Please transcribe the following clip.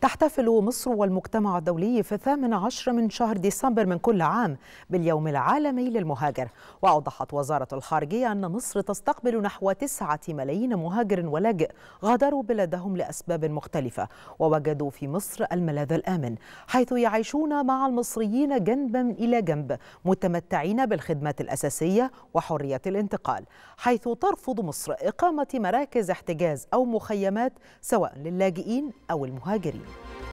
تحتفل مصر والمجتمع الدولي في الثامن عشر من شهر ديسمبر من كل عام باليوم العالمي للمهاجر وأوضحت وزارة الخارجية أن مصر تستقبل نحو تسعة ملايين مهاجر ولاجئ غادروا بلادهم لأسباب مختلفة ووجدوا في مصر الملاذ الآمن حيث يعيشون مع المصريين جنبا إلى جنب متمتعين بالخدمات الأساسية وحرية الانتقال حيث ترفض مصر إقامة مراكز احتجاز أو مخيمات سواء للاجئين أو المهاجرين